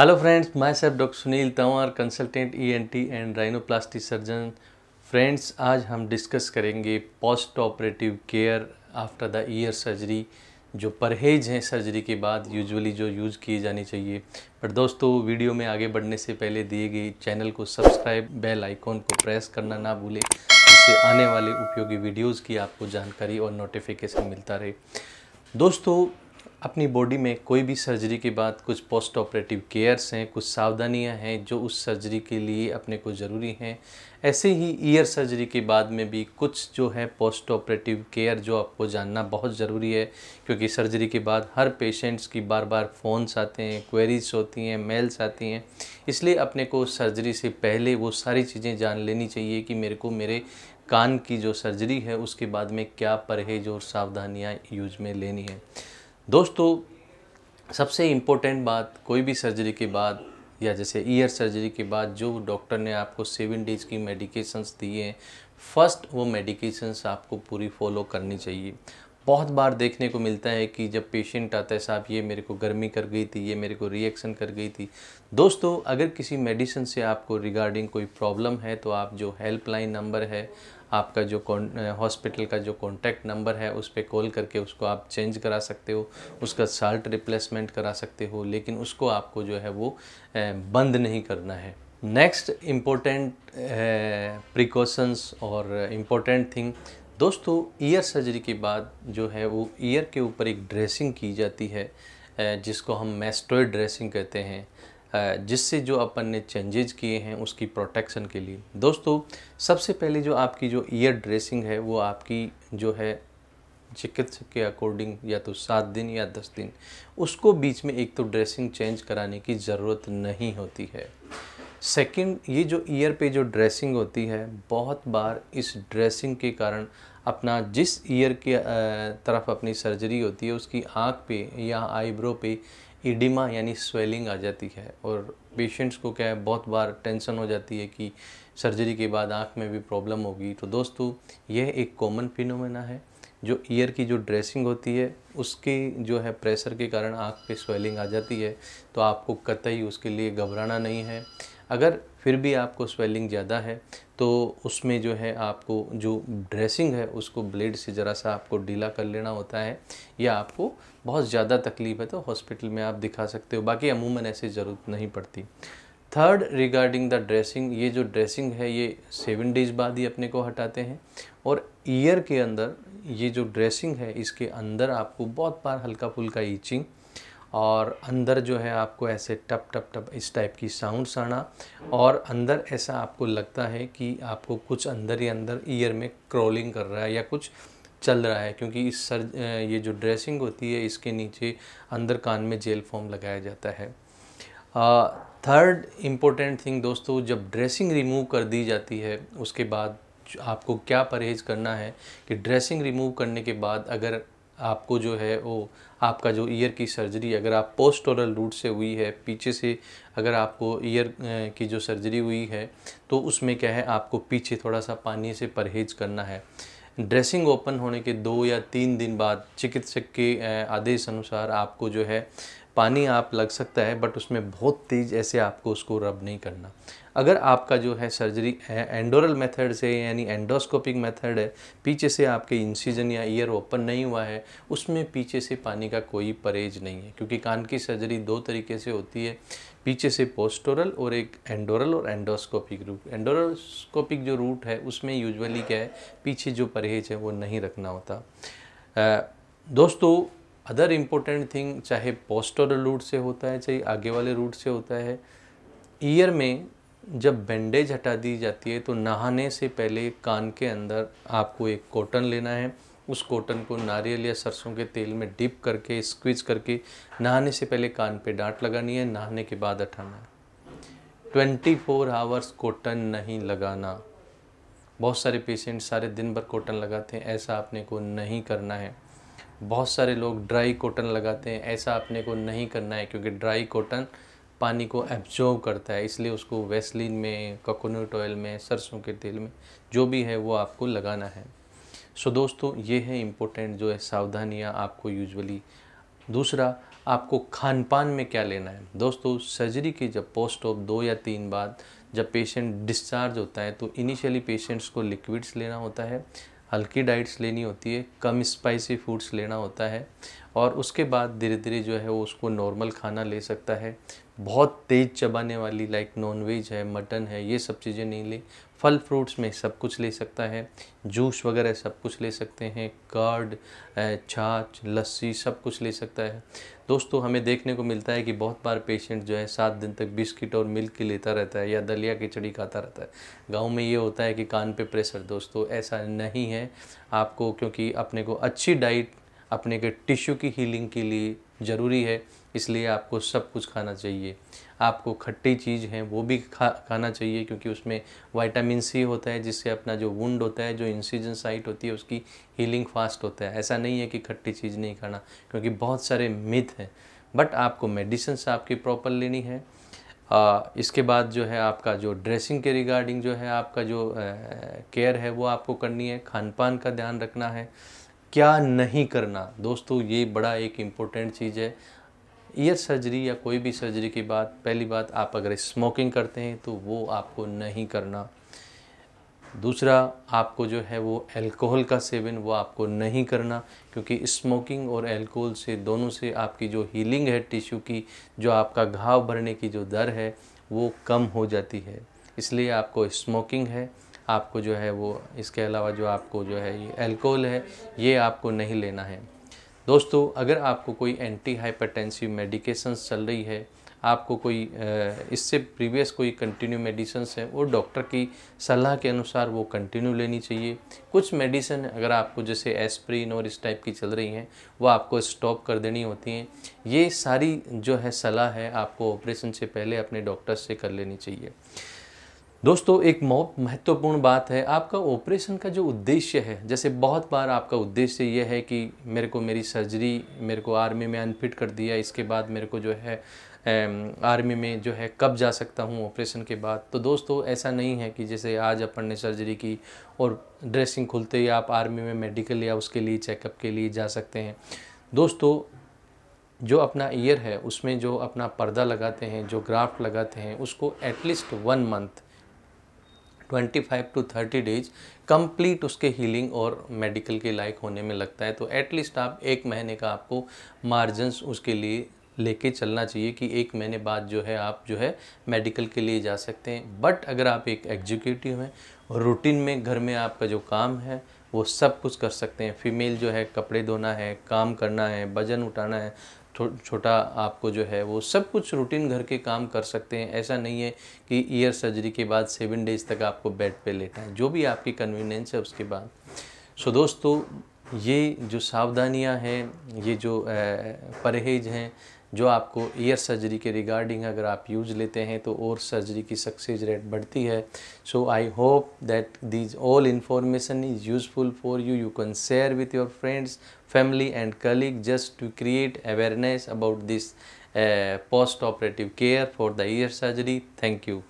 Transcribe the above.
hello friends मैं self doctor Sunil Tanwar consultant ENT and rhinoplasty surgeon friends आज हम discuss करेंगे post operative care after the ear surgery जो परहेज हैं सर्जरी के बाद यूजुअली जो यूज़ किए जाने चाहिए बट दोस्तों वीडियो में आगे बढ़ने से पहले दिए गए चैनल को सब्सक्राइब बेल आइकॉन को प्रेस करना ना भूलें जिससे आने वाले उपयोगी वीडियोज़ की आपको जानकारी और नोटिफिकेशन मिलता रहे दोस्तों अपनी बॉडी में कोई भी सर्जरी के बाद कुछ पोस्ट ऑपरेटिव केयर्स हैं कुछ सावधानियां हैं जो उस सर्जरी के लिए अपने को ज़रूरी हैं ऐसे ही ईयर सर्जरी के बाद में भी कुछ जो है पोस्ट ऑपरेटिव केयर जो आपको जानना बहुत ज़रूरी है क्योंकि सर्जरी के बाद हर पेशेंट्स की बार बार फ़ोन्स आते हैं क्वेरीज होती हैं मेल्स आती हैं इसलिए अपने को सर्जरी से पहले वो सारी चीज़ें जान लेनी चाहिए कि मेरे को मेरे कान की जो सर्जरी है उसके बाद में क्या परहेज और सावधानियाँ यूज में लेनी है दोस्तों सबसे इम्पोर्टेंट बात कोई भी सर्जरी के बाद या जैसे ईयर सर्जरी के बाद जो डॉक्टर ने आपको सेवन डेज की मेडिकेशंस दिए हैं फर्स्ट वो मेडिकेशंस आपको पूरी फॉलो करनी चाहिए बहुत बार देखने को मिलता है कि जब पेशेंट आता है साहब ये मेरे को गर्मी कर गई थी ये मेरे को रिएक्शन कर गई थी दोस्तों अगर किसी मेडिसिन से आपको रिगार्डिंग कोई प्रॉब्लम है तो आप जो हेल्पलाइन नंबर है आपका जो हॉस्पिटल का जो कॉन्टैक्ट नंबर है उस पर कॉल करके उसको आप चेंज करा सकते हो उसका साल्ट रिप्लेसमेंट करा सकते हो लेकिन उसको आपको जो है वो बंद नहीं करना है नेक्स्ट इम्पोर्टेंट प्रिकॉशंस और इम्पोर्टेंट थिंग दोस्तों ईयर सर्जरी के बाद जो है वो ईयर के ऊपर एक ड्रेसिंग की जाती है जिसको हम मेस्टोइड ड्रेसिंग कहते हैं जिससे जो अपन ने चेंजेज किए हैं उसकी प्रोटेक्शन के लिए दोस्तों सबसे पहले जो आपकी जो ईयर ड्रेसिंग है वो आपकी जो है चिकित्सक के अकॉर्डिंग या तो सात दिन या दस दिन उसको बीच में एक तो ड्रेसिंग चेंज कराने की ज़रूरत नहीं होती है सेकंड ये जो ईयर पे जो ड्रेसिंग होती है बहुत बार इस ड्रेसिंग के कारण अपना जिस ईयर के तरफ अपनी सर्जरी होती है उसकी आँख पे या आईब्रो पे इडिमा यानी स्वेलिंग आ जाती है और पेशेंट्स को क्या है बहुत बार टेंशन हो जाती है कि सर्जरी के बाद आँख में भी प्रॉब्लम होगी तो दोस्तों यह एक कॉमन फिनोमेना है जो ईयर की जो ड्रेसिंग होती है उसके जो है प्रेशर के कारण आँख पे स्वेलिंग आ जाती है तो आपको कतई उसके लिए घबराना नहीं है अगर फिर भी आपको स्वेलिंग ज़्यादा है तो उसमें जो है आपको जो ड्रेसिंग है उसको ब्लेड से ज़रा सा आपको ढीला कर लेना होता है या आपको बहुत ज़्यादा तकलीफ़ है तो हॉस्पिटल में आप दिखा सकते हो बाकी अमूमन ऐसी ज़रूरत नहीं पड़ती थर्ड रिगार्डिंग द ड्रेसिंग ये जो ड्रेसिंग है ये सेवन डेज बाद ही अपने को हटाते हैं और ईयर के अंदर ये जो ड्रेसिंग है इसके अंदर आपको बहुत बार हल्का फुल्का ईचिंग और अंदर जो है आपको ऐसे टप टप टप इस टाइप की साउंड्स आना और अंदर ऐसा आपको लगता है कि आपको कुछ अंदर ही अंदर ईयर में क्रॉलिंग कर रहा है या कुछ चल रहा है क्योंकि इस सर ये जो ड्रेसिंग होती है इसके नीचे अंदर कान में जेल फॉर्म लगाया जाता है थर्ड इम्पोर्टेंट थिंग दोस्तों जब ड्रेसिंग रिमूव कर दी जाती है उसके बाद आपको क्या परहेज़ करना है कि ड्रेसिंग रिमूव करने के बाद अगर आपको जो है वो आपका जो ईयर की सर्जरी अगर आप पोस्ट ओरल रूट से हुई है पीछे से अगर आपको ईयर की जो सर्जरी हुई है तो उसमें क्या है आपको पीछे थोड़ा सा पानी से परहेज करना है ड्रेसिंग ओपन होने के दो या तीन दिन बाद चिकित्सक के आदेश अनुसार आपको जो है पानी आप लग सकता है बट उसमें बहुत तेज़ ऐसे आपको उसको रब नहीं करना अगर आपका जो है सर्जरी एंडोरल मेथड से यानी एंडोस्कोपिक मेथड है पीछे से आपके इंसीजन या ईयर ओपन नहीं हुआ है उसमें पीछे से पानी का कोई परहेज नहीं है क्योंकि कान की सर्जरी दो तरीके से होती है पीछे से पोस्टोरल और एक एंडोरल और एंडोस्कोपिक रूट एंडोस्कोपिक जो रूट है उसमें यूजुअली क्या है पीछे जो परहेज है वो नहीं रखना होता दोस्तों अदर इम्पोर्टेंट थिंग चाहे पोस्टोरल रूट से होता है चाहे आगे वाले रूट से होता है ईयर में जब बैंडेज हटा दी जाती है तो नहाने से पहले कान के अंदर आपको एक कॉटन लेना है उस कॉटन को नारियल या सरसों के तेल में डिप करके स्क्विच करके नहाने से पहले कान पे डांट लगानी है नहाने के बाद हटाना है ट्वेंटी फोर आवर्स कॉटन नहीं लगाना बहुत सारे पेशेंट सारे दिन भर कॉटन लगाते हैं ऐसा आपने को नहीं करना है बहुत सारे लोग ड्राई कॉटन लगाते हैं ऐसा अपने को नहीं करना है क्योंकि ड्राई कॉटन पानी को एब्जॉर्व करता है इसलिए उसको वेस्लिन में कोकोनट ऑयल में सरसों के तेल में जो भी है वो आपको लगाना है सो दोस्तों ये है इम्पोर्टेंट जो है सावधानियाँ आपको यूजुअली दूसरा आपको खान पान में क्या लेना है दोस्तों सर्जरी की जब पोस्ट ऑप दो या तीन बाद जब पेशेंट डिस्चार्ज होता है तो इनिशियली पेशेंट्स को लिक्विड्स लेना होता है हल्की डाइट्स लेनी होती है कम स्पाइसी फूड्स लेना होता है और उसके बाद धीरे धीरे जो है वो उसको नॉर्मल खाना ले सकता है बहुत तेज़ चबाने वाली लाइक नॉनवेज है मटन है ये सब चीज़ें नहीं ले फल फ्रूट्स में सब कुछ ले सकता है जूस वगैरह सब कुछ ले सकते हैं कार्ड छाछ लस्सी सब कुछ ले सकता है दोस्तों हमें देखने को मिलता है कि बहुत बार पेशेंट जो है सात दिन तक बिस्किट और मिल्क की लेता रहता है या दलिया खिचड़ी खाता रहता है गांव में ये होता है कि कान पे प्रेशर दोस्तों ऐसा नहीं है आपको क्योंकि अपने को अच्छी डाइट अपने के टिश्यू की हीलिंग के लिए ज़रूरी है इसलिए आपको सब कुछ खाना चाहिए आपको खट्टी चीज़ है वो भी खा खाना चाहिए क्योंकि उसमें वाइटामिन सी होता है जिससे अपना जो वुंड होता है जो इंसिजन साइट होती है उसकी हीलिंग फास्ट होता है ऐसा नहीं है कि खट्टी चीज़ नहीं खाना क्योंकि बहुत सारे मिथ हैं बट आपको मेडिसिन आपकी प्रॉपर लेनी है आ, इसके बाद जो है आपका जो ड्रेसिंग के रिगार्डिंग जो है आपका जो केयर है वो आपको करनी है खान पान का ध्यान रखना है क्या नहीं करना दोस्तों ये बड़ा एक इम्पोर्टेंट चीज़ है ईयर सर्जरी या कोई भी सर्जरी की बात पहली बात आप अगर स्मोकिंग करते हैं तो वो आपको नहीं करना दूसरा आपको जो है वो अल्कोहल का सेवन वो आपको नहीं करना क्योंकि स्मोकिंग और अल्कोहल से दोनों से आपकी जो हीलिंग है टिश्यू की जो आपका घाव भरने की जो दर है वो कम हो जाती है इसलिए आपको स्मोकिंग है आपको जो है वो इसके अलावा जो आपको जो है ये अल्कोहल है ये आपको नहीं लेना है दोस्तों अगर आपको कोई एंटी हाइपरटेंसिव मेडिकेशंस चल रही है आपको कोई इससे प्रीवियस कोई कंटिन्यू मेडिसन्स है वो डॉक्टर की सलाह के अनुसार वो कंटिन्यू लेनी चाहिए कुछ मेडिसिन अगर आपको जैसे एस्प्रिन और इस टाइप की चल रही हैं वो आपको स्टॉप कर देनी होती हैं ये सारी जो है सलाह है आपको ऑपरेशन से पहले अपने डॉक्टर से कर लेनी चाहिए दोस्तों एक महत्वपूर्ण बात है आपका ऑपरेशन का जो उद्देश्य है जैसे बहुत बार आपका उद्देश्य यह है कि मेरे को मेरी सर्जरी मेरे को आर्मी में अनफिट कर दिया इसके बाद मेरे को जो है आर्मी में जो है कब जा सकता हूँ ऑपरेशन के बाद तो दोस्तों ऐसा नहीं है कि जैसे आज अपन ने सर्जरी की और ड्रेसिंग खुलते ही आप आर्मी में मेडिकल या उसके लिए चेकअप के लिए जा सकते हैं दोस्तों जो अपना ईयर है उसमें जो अपना पर्दा लगाते हैं जो ग्राफ्ट लगाते हैं उसको at least one month twenty five to thirty days complete उसके हीलिंग और मेडिकल के लायक होने में लगता है तो एटलीस्ट आप एक महीने का आपको मार्जन्स उसके लिए लेके चलना चाहिए कि एक महीने बाद जो है आप जो है मेडिकल के लिए जा सकते हैं बट अगर आप एक एग्जीक्यूटिव हैं रूटीन में घर में आपका जो काम है वो सब कुछ कर सकते हैं फीमेल जो है कपड़े धोना है काम करना है वजन उठाना है छो, छोटा आपको जो है वो सब कुछ रूटीन घर के काम कर सकते हैं ऐसा नहीं है कि ईयर सर्जरी के बाद सेवन डेज तक आपको बेड पे लेटा है जो भी आपकी कन्वीनियंस है उसके बाद सो दोस्तों ये जो सावधानियां हैं ये जो परहेज हैं जो आपको ईयर सर्जरी के रिगार्डिंग अगर आप यूज लेते हैं तो और सर्जरी की सक्सेस रेट बढ़ती है so I hope that these all information is useful for you you can share with your friends family and colleague just to create awareness about this post operative care for the ear surgery thank you